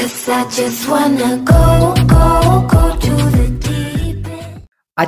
आज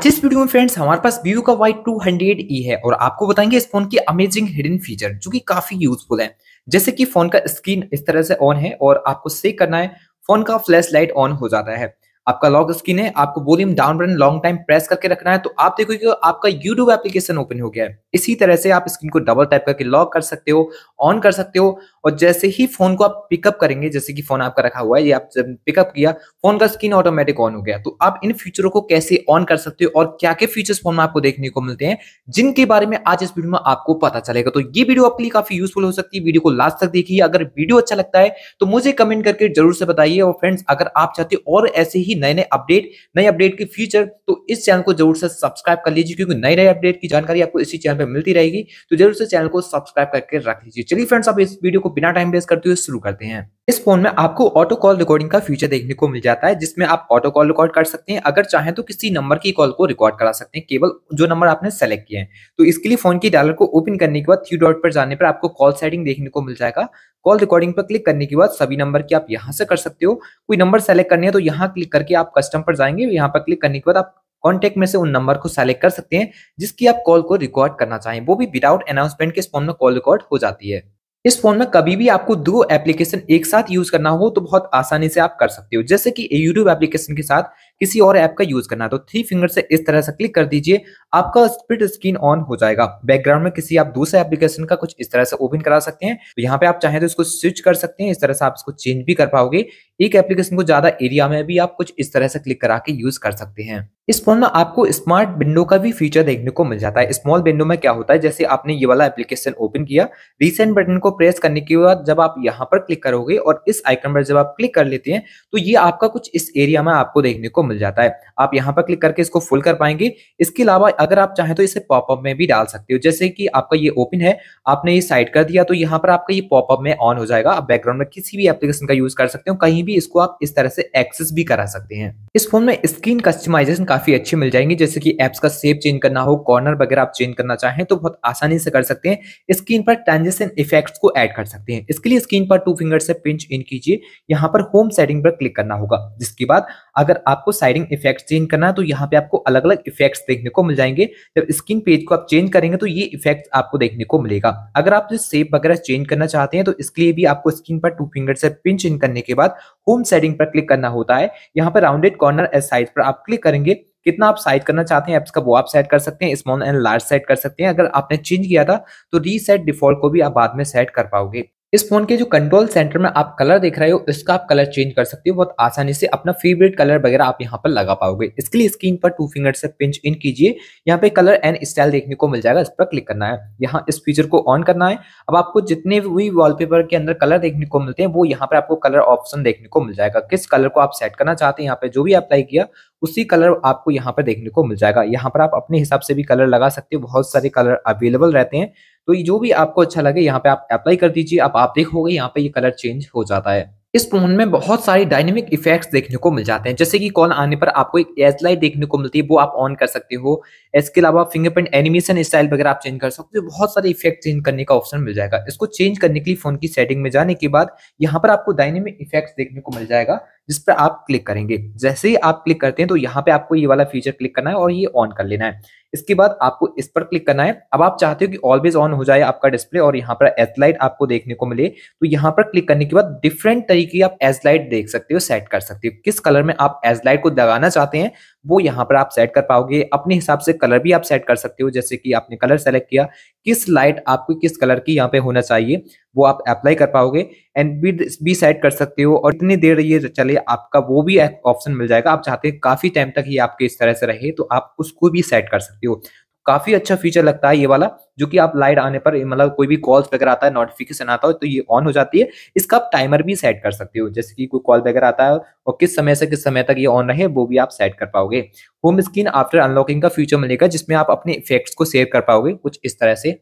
इस वीडियो में फ्रेंड्स हमारे पास Vivo का वाई टू हंड्रेड ई है और आपको बताएंगे इस फोन की अमेजिंग हिडन फीचर जो कि काफी यूजफुल है जैसे कि फोन का स्क्रीन इस तरह से ऑन है और आपको से करना है फोन का फ्लैश लाइट ऑन हो जाता है आपका लॉक स्क्रीन है आपको volume down button long time press करके रखना है तो आप देखोगे आपका यूट्यूब एप्लीकेशन ओपन हो गया है इसी तरह से आप स्क्रीन को डबल टाइप करके लॉक कर सकते हो ऑन कर सकते हो और जैसे ही फोन को आप पिकअप करेंगे जैसे कि फोन आपका रखा हुआ है ये आप जब पिकअप किया फोन का स्क्रीन ऑटोमेटिक ऑन हो गया तो आप इन फीचरों को कैसे ऑन कर सकते हो और क्या क्या फीचर्स फोन में आपको देखने को मिलते हैं जिनके बारे में आज इस वीडियो में आपको पता चलेगा तो ये वीडियो आपके लिए काफी यूजफुल हो सकती है वीडियो को लास्ट तक देखिए अगर वीडियो अच्छा लगता है तो मुझे कमेंट करके जरूर से बताइए और फ्रेंड्स अगर आप चाहते हो और ऐसे ही ही नए नए अपडेट नए अपडेट के फ्यूचर तो इस चैनल को जरूर से सब्सक्राइब कर लीजिए क्योंकि नए नए अपडेट की जानकारी आपको इसी चैनल पर मिलती रहेगी तो जरूर से चैनल को सब्सक्राइब करके रख लीजिए चलिए फ्रेंड्स आप इस वीडियो को बिना टाइम वेस्ट करते हुए शुरू करते हैं इस फोन में आपको ऑटो कॉल रिकॉर्डिंग का फीचर देखने को मिल जाता है जिसमें आप ऑटो कॉल रिकॉर्ड कर सकते हैं अगर चाहें तो किसी नंबर की कॉल को रिकॉर्ड करा सकते हैं केवल जो नंबर आपने सेलेक्ट किया है तो इसके लिए फोन की डायलर को ओपन करने के बाद थ्री डॉट पर जाने पर आपको कॉल सेटिंग देखने को मिल जाएगा कॉल रिकॉर्डिंग पर क्लिक करने के बाद सभी नंबर की आप यहाँ से कर सकते हो कोई नंबर सेलेक्ट करने है तो यहाँ क्लिक करके आप कस्टम पर जाएंगे यहाँ पर क्लिक करने के बाद आप कॉन्टेक्ट में से उन नंबर को सेलेक्ट कर सकते हैं जिसकी आप कॉल को रिकॉर्ड करना चाहें वो भी विदाउट अनाउंसमेंट के इस फॉर्म में कॉल रिकॉर्ड हो जाती है इस फोन में कभी भी आपको दो एप्लीकेशन एक साथ यूज करना हो तो बहुत आसानी से आप कर सकते हो जैसे कि यूट्यूब एप्लीकेशन के साथ किसी और ऐप का यूज करना तो थ्री फिंगर से इस तरह से क्लिक कर दीजिए आपका स्प्लिट स्क्रीन ऑन हो जाएगा बैकग्राउंड में किसी आप दूसरे एप्लीकेशन का कुछ इस तरह से ओपन करा सकते हैं तो यहाँ पे आप चाहें तो इसको स्विच कर सकते हैं इस तरह से आप इसको चेंज भी कर पाओगे एक एप्लीकेशन को ज्यादा एरिया में भी आप कुछ इस तरह से क्लिक करा के यूज कर सकते हैं इस फोन में आपको स्मार्ट विंडो का भी फीचर देखने को मिल जाता है स्मॉल विंडो में क्या होता है जैसे आपने ये वाला एप्लीकेशन ओपन किया रिसेंट बटन को प्रेस करने के बाद जब आप यहाँ पर क्लिक करोगे और इस आइकन पर जब आप क्लिक कर लेते हैं तो ये आपका कुछ इस एरिया में आपको देखने को मिल जाता है आप यहाँ पर क्लिक करके इसको फुल कर पाएंगे इसके अलावा अगर आप चाहें तो इसे पॉपअप में भी डाल सकते हो जैसे कि आपका ये ओपन है आपने ये साइड कर दिया तो यहाँ पर आपका ये पॉपअप में ऑन हो जाएगा आप बैकग्राउंड में किसी भी एप्लीकेशन का यूज कर सकते हो कहीं भी भी इसको आप इस तरह से एक्सेस भी करा सकते हैं इस फोन में स्क्रीन कस्टमाइजेशन काफी अच्छी मिल जाएंगी जैसे कि एप्स का सेप चेंज करना हो कॉर्नर वगैरह आप चेंज करना चाहें तो बहुत आसानी से कर सकते हैं स्क्रीन पर ट्रांजेक्शन इफेक्ट्स को ऐड कर सकते हैं इसके लिए स्क्रीन पर टू फिंगर से पिंच इन कीजिए यहाँ पर होम साइडिंग पर क्लिक करना होगा जिसके बाद अगर आपको साइडिंग इफेक्ट चेंज करना है तो यहाँ पे आपको अलग अलग इफेक्ट्स देखने को मिल जाएंगे जब स्क्रीन पेज को आप चेंज करेंगे तो ये इफेक्ट आपको देखने को मिलेगा अगर आप जो सेप वगैरह चेंज करना चाहते हैं तो इसके लिए भी आपको स्क्रीन पर टू फिंगर से पिंच इन करने के बाद होम सेटिंग पर क्लिक करना होता है यहाँ पर राउंडेड कॉर्नर एस साइज पर आप क्लिक करेंगे कितना आप साइज करना चाहते हैं एप्स का वो आप सेट कर सकते हैं स्मॉल एंड लार्ज सेट कर सकते हैं अगर आपने चेंज किया था तो रीसेट डिफॉल्ट को भी आप बाद में सेट कर पाओगे इस फोन के जो कंट्रोल सेंटर में आप कलर देख रहे हो इसका आप कलर चेंज कर सकते हो बहुत आसानी से अपना फेवरेट कलर वगैरह आप यहाँ पर लगा पाओगे इसके लिए स्क्रीन पर टू फिंगर से पिंच इन कीजिए यहाँ पे कलर एंड स्टाइल देखने को मिल जाएगा इस पर क्लिक करना है यहाँ इस फीचर को ऑन करना है अब आपको जितने भी वॉलपेपर के अंदर कलर देखने को मिलते हैं वो यहाँ पर आपको कलर ऑप्शन देखने को मिल जाएगा किस कलर को आप सेट करना चाहते हैं यहाँ पे जो भी अप्लाई किया उसी कलर आपको यहाँ पर देखने को मिल जाएगा यहाँ पर आप अपने हिसाब से भी कलर लगा सकते हो बहुत सारे कलर अवेलेबल रहते हैं तो जो भी आपको अच्छा लगे यहाँ पे आप अप्लाई कर दीजिए अब आप देखोगे यहाँ पे ये कलर चेंज हो जाता है इस फोन में बहुत सारे डायनेमिक इफेक्ट्स देखने को मिल जाते हैं जैसे कि कॉल आने पर आपको एक एस लाइट देखने को मिलती है वो आप ऑन कर सकते हो इसके अलावा फिंगरप्रिंट एनिमेशन स्टाइल वगैरह आप चेंज कर सकते हो बहुत सारे इफेक्ट चेंज करने का ऑप्शन मिल जाएगा इसको चेंज करने के लिए फोन की सेटिंग में जाने के बाद यहाँ पर आपको डायनेमिक इफेक्ट देखने को मिल जाएगा जिस पर आप क्लिक करेंगे जैसे ही आप क्लिक करते हैं तो यहाँ पे आपको ये वाला फीचर क्लिक करना है और ये ऑन कर लेना है इसके बाद आपको इस पर क्लिक करना है अब आप चाहते हो कि ऑलवेज ऑन हो जाए आपका डिस्प्ले और यहाँ पर एच लाइट आपको देखने को मिले तो यहाँ पर क्लिक करने के बाद डिफरेंट तरीके की आप एच लाइट देख सकते हो सेट कर सकते हो किस कलर में आप एच लाइट को लगाना चाहते हैं वो यहाँ पर आप सेट कर पाओगे अपने हिसाब से कलर भी आप सेट कर सकते हो जैसे कि आपने कलर सेलेक्ट किया किस लाइट आपको किस कलर की यहाँ पे होना चाहिए वो आप अप्लाई कर पाओगे एंड भी भी सेट कर सकते हो और इतनी देर ये चले आपका वो भी ऑप्शन मिल जाएगा आप चाहते हैं काफी टाइम तक ये आपके इस तरह से रहे तो आप उसको भी सेट कर सकते हो काफी अच्छा फीचर लगता है ये वाला जो कि आप लाइट आने पर मतलब कोई भी कॉल्स वगैरह आता है नोटिफिकेशन आता हो तो ये ऑन हो जाती है इसका आप टाइमर भी सेट कर सकते हो जैसे कि कोई कॉल वगैरह आता है और किस समय से किस समय तक ये ऑन रहे वो भी आप सेट कर पाओगे होम स्क्रीन आफ्टर अनलॉकिंग का फ्यूचर मिलेगा जिसमें आप अपने इफेक्ट्स को सेव कर पाओगे कुछ इस तरह से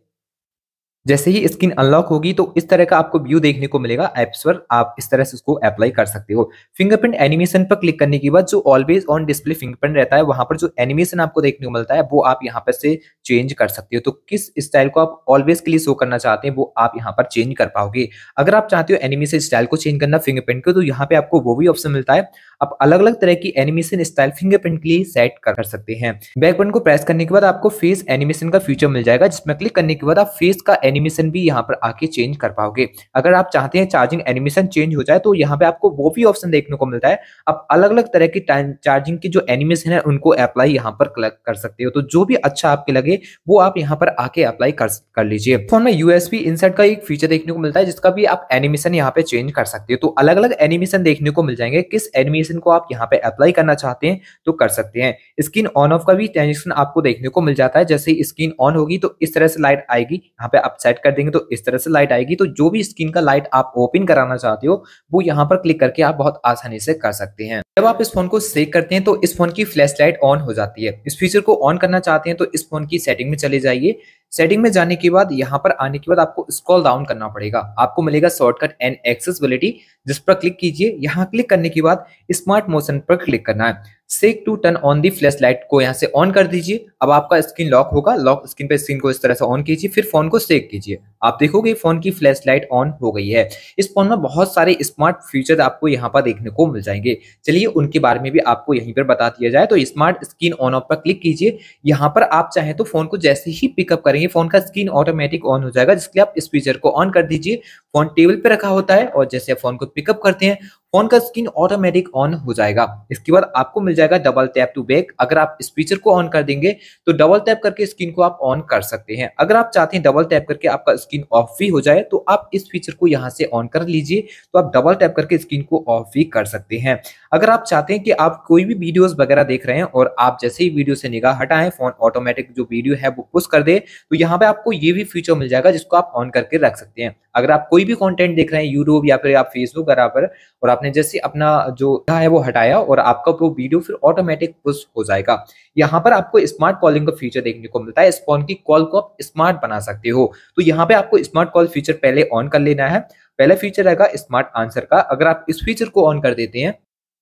जैसे ही स्क्रीन अनलॉक होगी तो इस तरह का आपको व्यू देखने को मिलेगा एप्स पर आप इस तरह से उसको अप्लाई कर सकते हो फिंगरप्रिंट एनिमेशन पर क्लिक करने के बाद जो ऑलवेज ऑन डिस्प्ले फिंगरप्रिंट रहता है वहां पर जो एनिमेशन आपको देखने को मिलता है वो आप यहां पर से चेंज कर सकते हो तो किस स्टाइल को आप ऑलवेज के लिए शो करना चाहते हैं वो आप यहाँ पर चेंज कर पाओगे अगर आप चाहते हो एनिमेशन स्टाइल को चेंज करना फिंगरप्रिंट को तो यहाँ पे आपको वो भी ऑप्शन मिलता है आप अलग अलग तरह की एनिमेशन स्टाइल फिंगरप्रिंट के लिए सेट कर सकते हैं बैक बटन को प्रेस करने के बाद आपको फेस एनिमेशन का फीचर मिल जाएगा जिसमें क्लिक करने के बाद आप फेस का एनिमेशन भी यहाँ पर आके चेंज कर पाओगे अगर आप चाहते हैं चार्जिंग एनिमेशन चेंज हो जाए तो यहाँ पे आपको वो भी ऑप्शन देखने को मिलता है आप अलग अलग तरह की चार्जिंग की जो एनिमेशन है उनको अप्लाई यहाँ पर क्लिक कर सकते हो तो जो भी अच्छा आपके लगे वो आप यहाँ पर आके अप्लाई कर, कर लीजिए फोन में यूएसबी इंसर्ट का एक फीचर देखने को मिलता है जिसका भी आप एनिमेशन यहाँ पे चेंज कर सकते हो तो अलग अलग एनिमेशन देखने को मिल जाएंगे किस एनिमेशन ट्रांजेक्शन को आप यहाँ पे अप्लाई करना चाहते हैं तो कर सकते हैं स्क्रीन ऑन ऑफ का भी ट्रांजेक्शन आपको देखने को मिल जाता है जैसे स्क्रीन ऑन होगी तो इस तरह से लाइट आएगी यहाँ पे आप सेट कर देंगे तो इस तरह से लाइट आएगी तो जो भी स्क्रीन का लाइट आप ओपन कराना चाहते हो वो यहाँ पर क्लिक करके आप बहुत आसानी से कर सकते हैं जब आप इस फोन को सेक करते हैं तो इस फोन की फ्लैश लाइट ऑन हो जाती है इस फीचर को ऑन करना चाहते हैं तो इस फोन की सेटिंग में चले जाइए सेटिंग में जाने के बाद यहाँ पर आने के बाद आपको स्क्रॉल डाउन करना पड़ेगा आपको मिलेगा शॉर्टकट एंड एक्सेसिबिलिटी जिस पर क्लिक कीजिए यहाँ क्लिक करने के बाद स्मार्ट मोशन पर क्लिक करना है सेक to turn on the flash light को यहाँ से ऑन कर दीजिए अब आपका स्क्रीन लॉक होगा लॉक स्क्रीन पे स्क्रीन को इस तरह से ऑन कीजिए फिर फोन को सेक कीजिए आप देखोगे फोन की फ्लैश लाइट ऑन हो गई है इस फोन में बहुत सारे स्मार्ट फीचर आपको यहाँ पर देखने को मिल जाएंगे चलिए उनके बारे में भी आपको यहीं पर बता दिया जाए तो स्मार्ट स्क्रीन ऑन ऑफ पर क्लिक कीजिए यहाँ पर आप चाहें तो फोन को जैसे ही पिकअप करेंगे फोन का स्क्रीन ऑटोमेटिक ऑन हो जाएगा जिसके लिए आप इस फीचर को ऑन कर दीजिए फोन टेबल पे रखा होता है और जैसे फोन को पिकअप करते हैं फोन का स्क्रीन ऑटोमेटिक ऑन हो जाएगा इसके बाद आपको मिल जाएगा डबल टैप टू बैक अगर आप स्पीचर को ऑन कर देंगे तो डबल टैप करके स्क्रीन को आप ऑन कर सकते हैं अगर आप चाहते हैं डबल टैप करके आपका स्क्रीन ऑफ भी हो जाए तो आप इस फीचर को यहाँ से ऑन कर लीजिए तो आप डबल टैप करके स्क्रीन को ऑफ भी कर सकते हैं अगर आप चाहते हैं कि आप कोई भी वीडियोज वगैरह देख रहे हैं और आप जैसे ही वीडियो से निगाह हटाएं फोन ऑटोमेटिक जो वीडियो है वो पुस्ट कर दे तो यहाँ पे आपको ये भी फीचर मिल जाएगा जिसको आप ऑन करके रख सकते हैं अगर आप कोई भी कॉन्टेंट देख रहे हैं यूट्यूब या फिर आप फेसबुक बराबर और आपने जैसे अपना जो है वो हटाया और आपका वो वीडियो फिर ऑटोमेटिक पुश हो जाएगा यहाँ पर आपको स्मार्ट कॉलिंग का फीचर देखने को मिलता है स्पॉन की कॉल को आप स्मार्ट बना सकते हो तो यहाँ पे आपको स्मार्ट कॉल फीचर पहले ऑन कर लेना है पहला फीचर रहेगा स्मार्ट आंसर का अगर आप इस फीचर को ऑन कर देते हैं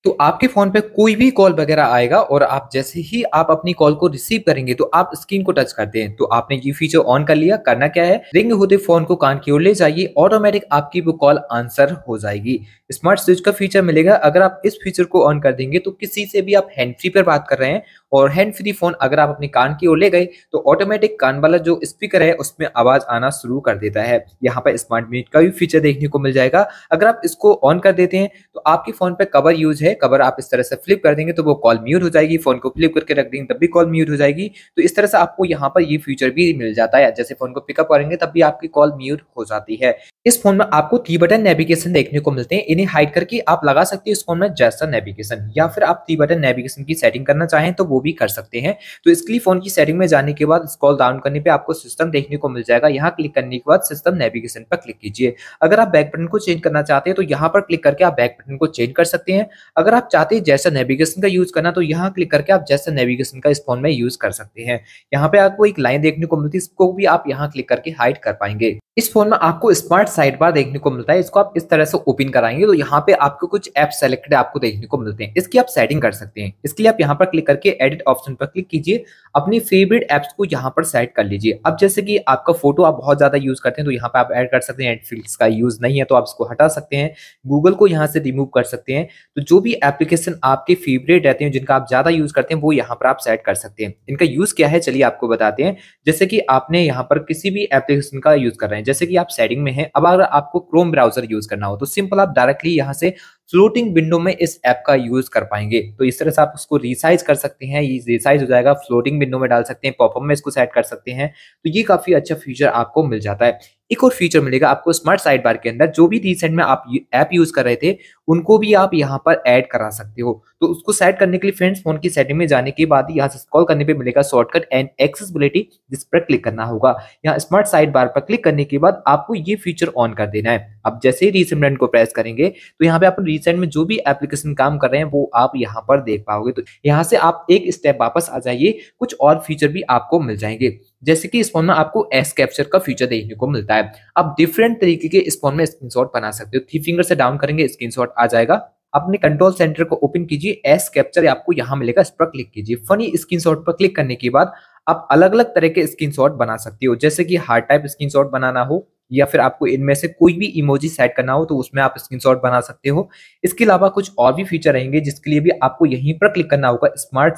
तो आपके फोन पे कोई भी कॉल वगैरह आएगा और आप जैसे ही आप अपनी कॉल को रिसीव करेंगे तो आप स्क्रीन को टच करते हैं तो आपने ये फीचर ऑन कर लिया करना क्या है रिंग होते फोन को कान की ओर ले जाइए ऑटोमेटिक आपकी वो कॉल आंसर हो जाएगी स्मार्ट स्विच का फीचर मिलेगा अगर आप इस फीचर को ऑन कर देंगे तो किसी से भी आप हैंड फ्री पर बात कर रहे हैं और हैंड फ्री फोन अगर आप अपने कान की ओर ले गए तो ऑटोमेटिक कान वाला जो स्पीकर है उसमें आवाज आना शुरू कर देता है यहाँ पर स्मार्ट मीट का भी फीचर देखने को मिल जाएगा अगर आप इसको ऑन कर देते हैं तो आपके फोन पर कवर यूज है है कवर आप इस तरह से फ्लिप कर देंगे तो वो कॉल म्यूट हो जाएगी फोन को फ्लिप करके रख देंगे तब भी कॉल म्यूट हो जाएगी तो इस तरह से आपको यहाँ पर ये फीचर भी मिल जाता है जैसे फोन को पिकअप करेंगे तब भी आपकी कॉल म्यूट हो जाती है इस फोन में आपको थ्री बटन नेविगेशन देखने को मिलते हैं इन्हें हाइड करके आप लगा सकते हैं इस फोन में जैसा नेविगेशन या फिर आप थ्री बटन नेविगेशन की सेटिंग करना चाहें तो वो भी कर सकते हैं तो इसके लिए फोन की सेटिंग में जाने के बाद स्कॉल डाउन करने पर आपको सिस्टम देखने को मिल जाएगा यहाँ क्लिक करने के बाद सिस्टम नेविगेशन पर क्लिक कीजिए अगर आप बैक बटन को चेंज करना चाहते हैं तो यहाँ पर क्लिक करके आप बैक बटन को चेंज कर सकते हैं अगर आप चाहते हैं जैसा नेविगेशन का यूज करना तो यहाँ क्लिक करके आप जैसा नेविगेशन का इस फोन में यूज कर सकते हैं यहाँ पे आपको एक लाइन देखने को मिलती है इसको भी आप यहाँ क्लिक करके हाइड कर पाएंगे इस फोन में आपको स्मार्ट साइड बार देखने को मिलता है इसको आप इस तरह से ओपन कराएंगे तो यहाँ पे आपको कुछ ऐप सेलेक्टेड आपको देखने को मिलते हैं इसकी आप सेटिंग कर सकते हैं इसके लिए आप यहाँ पर क्लिक करके एडिट ऑप्शन पर क्लिक कीजिए अपनी फेवरेट ऐप्स को यहाँ पर सेट कर लीजिए अब जैसे कि आपका फोटो आप बहुत ज्यादा यूज करते हैं तो यहाँ पर आप एड कर सकते हैं एडफिल्स का यूज नहीं है तो आप इसको हटा सकते हैं गूगल को यहाँ से रिमूव कर सकते हैं तो जो भी एप्लीकेशन आपके फेवरेट रहते हैं जिनका आप ज्यादा यूज करते हैं वो यहाँ पर आप सेट कर सकते हैं इनका यूज क्या है चलिए आपको बताते हैं जैसे कि आपने यहाँ पर किसी भी एप्लीकेशन का यूज कर रहे हैं जैसे कि आप सेटिंग में है अब अगर आपको क्रोम ब्राउजर यूज करना हो तो सिंपल आप डायरेक्टली यहाँ से फ्लोटिंग विंडो में इस ऐप का यूज कर पाएंगे तो इस तरह से आप उसको रिसाइज कर सकते हैं ये रिसाइज हो जाएगा फ्लोटिंग विंडो में डाल सकते हैं पॉपअप में इसको सेट कर सकते हैं तो ये काफी अच्छा फीचर आपको मिल जाता है एक और फीचर मिलेगा आपको स्मार्ट साइड बार के अंदर जो भी रिसेंट में आप ऐप यूज कर रहे थे उनको भी आप यहाँ पर ऐड करा सकते हो तो उसको सेट करने के लिए फ्रेंड्स फोन की सेटिंग में जाने के बाद यहाँ से कॉल करने पे मिलेगा शॉर्टकट एंड एक्सेसिबिलिटी जिस पर क्लिक करना होगा यहाँ स्मार्ट साइड बार पर क्लिक करने के बाद आपको ये फीचर ऑन कर देना है आप जैसे ही रिसेंट को प्रेस करेंगे तो यहाँ पे आप रिसेंट में जो भी एप्लीकेशन काम कर रहे हैं वो आप यहाँ पर देख पाओगे तो यहाँ से आप एक स्टेप वापस आ जाइए कुछ और फीचर भी आपको मिल जाएंगे जैसे कि इस में आपको एस कैप्चर का फीचर देखने को मिलता है आप डिफरेंट तरीके के इस फॉर्म में स्क्रीनशॉट बना सकते हो थ्री फिंगर से डाउन करेंगे स्क्रीनशॉट आ जाएगा अपने कंट्रोल सेंटर को ओपन कीजिए एस कैप्चर आपको यहाँ मिलेगा इस पर क्लिक कीजिए फनी स्क्रीनशॉट पर क्लिक करने के बाद आप अलग अलग तरह के स्क्रीनशॉट बना सकते हो जैसे कि हार्ड टाइप स्क्रीनशॉट बनाना हो या फिर आपको इनमें से कोई भी इमोजी सेट करना हो तो उसमें आप स्क्रीनशॉट बना सकते हो इसके अलावा कुछ और भी फीचर रहेंगे जिसके लिए भी आपको यहीं पर क्लिक करना होगा स्मार्ट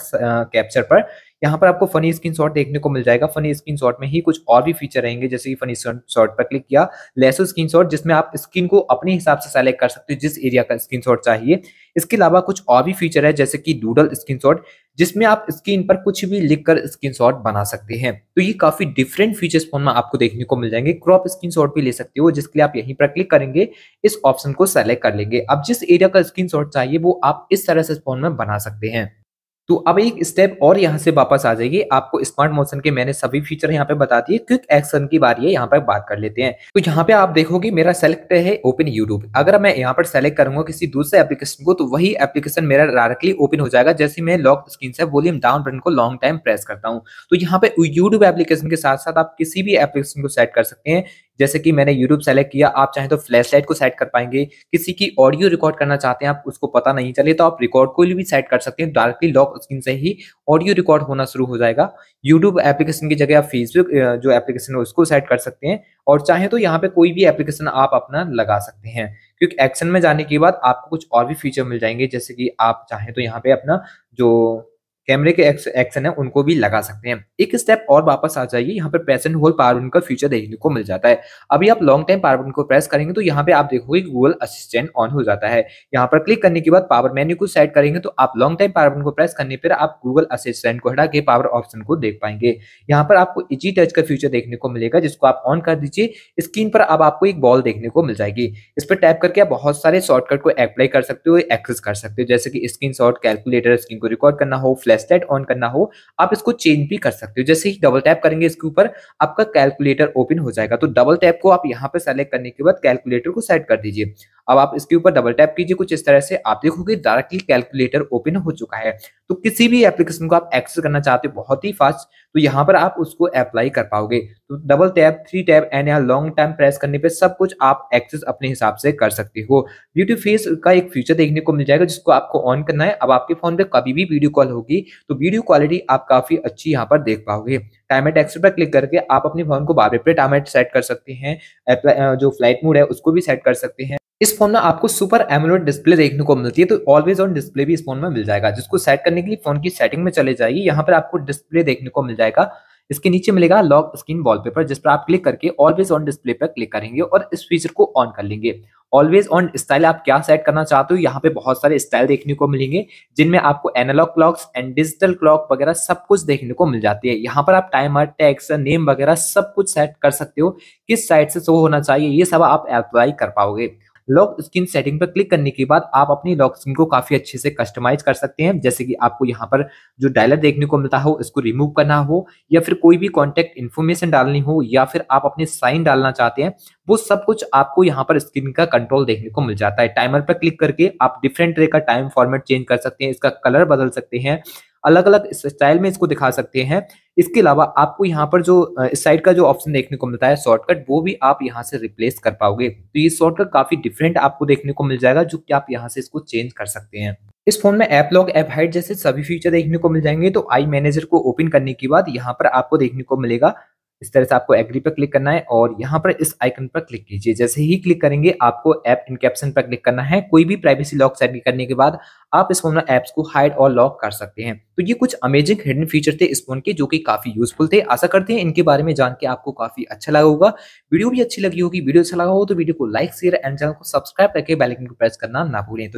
कैप्चर पर यहाँ पर आपको फनी स्क्रीन शॉट देखने को मिल जाएगा फनी स्क्रीन शॉट में ही कुछ और भी फीचर रहेंगे जैसे कि फनी शॉट पर क्लिक किया लेसो स्क्रीन जिसमें आप स्क्रीन को अपने हिसाब से सेलेक्ट कर सकते हो जिस एरिया का स्क्रीन शॉट चाहिए इसके अलावा कुछ और भी फीचर है जैसे कि डूडल स्क्रीन शॉट जिसमें आप स्क्रीन पर कुछ भी लिख कर स्क्रीन शॉट बना सकते हैं तो ये काफी डिफरेंट फीचर्स फोन में आपको देखने को मिल जाएंगे क्रॉप स्क्रीन शॉट भी ले सकते हो जिसके लिए आप यहीं पर क्लिक करेंगे इस ऑप्शन को सेलेक्ट कर लेंगे अब जिस एरिया का स्क्रीन शॉट चाहिए वो आप इस तरह से फोन में बना सकते हैं तो अब एक स्टेप और यहाँ से वापस आ जाएगी आपको स्मार्ट मोशन के मैंने सभी फीचर यहाँ पे बता दिए क्विक एक्शन की बारी है यहाँ पर बात कर लेते हैं तो यहाँ पे आप देखोगे मेरा सेलेक्ट है ओपन यूट्यूब अगर मैं यहाँ पर सेलेक्ट करूंगा किसी दूसरे एप्लीकेशन को तो वही एप्लीकेशन मेरा डायरेक्टली ओपन हो जाएगा जैसे मैं लॉक स्क्रीन से वॉल्यूम डाउन बटन को लॉन्ग टाइम प्रेस करता हूँ तो यहाँ पे यूट्यूब एप्लीकेशन के साथ साथ आप किसी भी एप्लीकेशन को सेट कर सकते हैं जैसे कि मैंने यूट्यूब सेलेक्ट किया आप चाहें तो फ्लैश लाइट को सेट कर पाएंगे किसी की ऑडियो रिकॉर्ड करना चाहते हैं आप उसको पता नहीं चले तो आप रिकॉर्ड को भी सेट कर सकते हैं डायरेक्टली लॉक स्क्रीन से ही ऑडियो रिकॉर्ड होना शुरू हो जाएगा यूट्यूब एप्लीकेशन की जगह आप फेसबुक जो एप्लीकेशन है उसको सेट कर सकते हैं और चाहे तो यहाँ पे कोई भी एप्लीकेशन आप अपना लगा सकते हैं क्योंकि एक्शन में जाने के बाद आपको कुछ और भी फीचर मिल जाएंगे जैसे कि आप चाहें तो यहाँ पे अपना जो कैमरे के एक्शन है उनको भी लगा सकते हैं एक स्टेप और वापस आ जाइए यहाँ पर प्रेजेंट होल पावर बटन का फीचर देखने को मिल जाता है अभी आप लॉन्ग टाइम पावर बटन को प्रेस करेंगे तो यहाँ पे आप देखोगे गूगल असिस्टेंट ऑन हो जाता है यहाँ पर क्लिक करने के बाद पावर मेन्यू को सेट करेंगे तो आप लॉन्ग टाइम पावर बटन को प्रेस करने पर आप गूगल असिस्टेंट को हटा के पावर ऑप्शन को देख पाएंगे यहाँ पर आपको इजी टच का फीचर देखने को मिलेगा जिसको आप ऑन कर दीजिए स्क्रीन पर अब आपको एक बॉल देखने को मिल जाएगी इस पर टैप करके आप बहुत सारे शॉर्टकट को अप्लाई कर सकते हो एक्सेस कर सकते हो जैसे कि स्क्रीन कैलकुलेटर स्क्रीन को रिकॉर्ड करना हो फ्लैश ब्रेसलेट ऑन करना हो आप इसको चेंज भी कर सकते हो जैसे ही डबल टैप करेंगे इसके ऊपर आपका कैलकुलेटर ओपन हो जाएगा तो डबल टैप को आप यहाँ पे सेलेक्ट करने के बाद कैलकुलेटर को सेट कर दीजिए अब आप इसके ऊपर डबल टैप कीजिए कुछ इस तरह से आप देखोगे डायरेक्टली कैलकुलेटर ओपन हो चुका है तो किसी भी एप्लीकेशन को आप एक्सेस करना चाहते हो बहुत ही फास्ट तो यहाँ पर आप उसको अप्लाई कर पाओगे तो double tap three tap and यहाँ लॉन्ग टाइम प्रेस करने पे सब कुछ आप एक्सेस अपने हिसाब से कर सकते हो ब्यूटी फेस का एक फीचर देखने को मिल जाएगा जिसको आपको ऑन करना है अब आपके फोन पे कभी भी वीडियो कॉल होगी तो वीडियो क्वालिटी आप काफी अच्छी यहाँ पर देख पाओगे टाइमेट एक्सेट पर क्लिक करके आप अपने फोन को बारे पे टाइमेट सेट कर सकते हैं जो फ्लाइट मूड है उसको भी सेट कर सकते हैं इस फोन में आपको सुपर एमोलेड डिस्प्ले देखने को मिलती है तो ऑलवेज ऑन डिस्प्ले भी इस फोन में मिल जाएगा जिसको सेट करने के लिए फोन की सेटिंग में चले जाइए यहाँ पर आपको डिस्प्ले देखने को मिल जाएगा इसके नीचे मिलेगा लॉक स्क्रीन वॉलपेपर जिस पर आप क्लिक करके ऑलवेज ऑन डिस्प्ले पर क्लिक करेंगे और इस फीचर को ऑन कर लेंगे ऑलवेज ऑन स्टाइल आप क्या सेट करना चाहते हो यहाँ पे बहुत सारे स्टाइल देखने को मिलेंगे जिनमें आपको analogue clocks and digital clock वगैरह सब कुछ देखने को मिल जाती है यहाँ पर आप टाइमर टैक्स नेम वगैरह सब कुछ सेट कर सकते हो किस साइड से शो होना चाहिए ये सब आप अप्लाई कर पाओगे लॉक स्किन सेटिंग पर क्लिक करने के बाद आप अपनी लॉक स्क्रीन को काफी अच्छे से कस्टमाइज कर सकते हैं जैसे कि आपको यहाँ पर जो डायलर देखने को मिलता हो इसको रिमूव करना हो या फिर कोई भी कॉन्टेक्ट इन्फॉर्मेशन डालनी हो या फिर आप अपने साइन डालना चाहते हैं वो सब कुछ आपको यहाँ पर स्क्रीन का कंट्रोल देखने को मिल जाता है टाइमर पर क्लिक करके आप डिफरेंट तरह का टाइम फॉर्मेट चेंज कर सकते हैं इसका कलर बदल सकते हैं अलग अलग स्टाइल में इसको दिखा सकते हैं इसके अलावा आपको यहाँ पर जो इस साइड का जो ऑप्शन देखने को मिलता है शॉर्टकट वो भी आप यहाँ से रिप्लेस कर पाओगे तो ये शॉर्टकट काफी डिफरेंट आपको देखने को मिल जाएगा जो कि आप यहाँ से इसको चेंज कर सकते हैं इस फोन में ऐप लॉक ऐप हाइट जैसे सभी फीचर देखने को मिल जाएंगे तो आई मैनेजर को ओपन करने के बाद यहाँ पर आपको देखने को मिलेगा इस तरह से आपको एग्री पर क्लिक करना है और यहाँ पर इस आइकन पर क्लिक कीजिए जैसे ही क्लिक करेंगे आपको ऐप कैप्शन पर क्लिक करना है कोई भी प्राइवेसी लॉक सेट करने के बाद आप इस फोन में ऐप्स को हाइड और लॉक कर सकते हैं तो ये कुछ अमेजिंग हिडन फीचर थे इस फोन के जो कि काफी यूजफुल थे आशा करते हैं इनके बारे में जान के आपको काफी अच्छा लगा होगा वीडियो भी अच्छी लगी होगी वीडियो अच्छा लगा हो तो वीडियो को लाइक शेयर एंड चैनल को सब्सक्राइब करके बेलाइकन को प्रेस करना ना भूलें